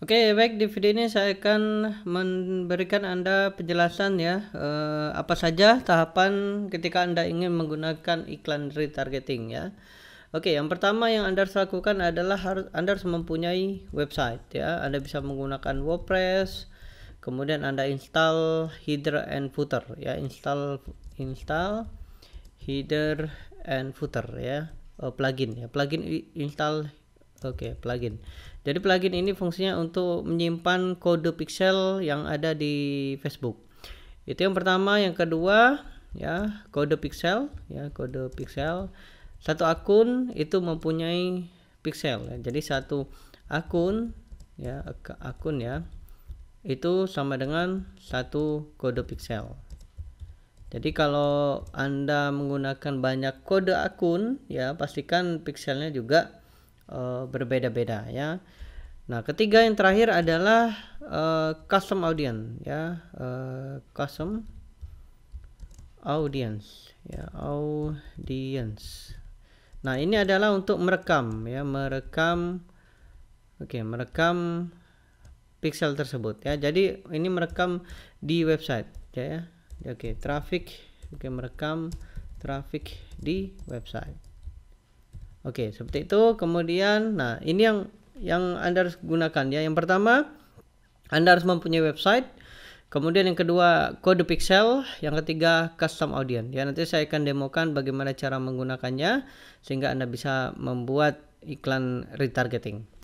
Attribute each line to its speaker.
Speaker 1: Oke, okay, baik di video ini saya akan memberikan Anda penjelasan ya eh, apa saja tahapan ketika Anda ingin menggunakan iklan retargeting ya. Oke, okay, yang pertama yang Anda harus lakukan adalah harus Anda harus mempunyai website ya. Anda bisa menggunakan WordPress, kemudian Anda install header and footer ya, install install header and footer ya, oh, plugin ya, plugin install Oke, okay, plugin. Jadi plugin ini fungsinya untuk menyimpan kode pixel yang ada di Facebook. Itu yang pertama, yang kedua ya, kode pixel ya, kode pixel. Satu akun itu mempunyai pixel. Ya. Jadi satu akun ya, akun ya. Itu sama dengan satu kode pixel. Jadi kalau Anda menggunakan banyak kode akun ya, pastikan pixelnya juga Eh, berbeda-beda ya. Nah, ketiga yang terakhir adalah uh, custom audience ya, uh, custom audience ya, audience. Nah, ini adalah untuk merekam ya, merekam oke, okay, merekam pixel tersebut ya. Jadi ini merekam di website ya. Oke, okay, traffic oke okay, merekam traffic di website. Oke, seperti itu. Kemudian, nah ini yang yang Anda harus gunakan ya. Yang pertama, Anda harus mempunyai website. Kemudian yang kedua, kode pixel. Yang ketiga, custom audience. Ya, nanti saya akan demokan bagaimana cara menggunakannya sehingga Anda bisa membuat iklan retargeting.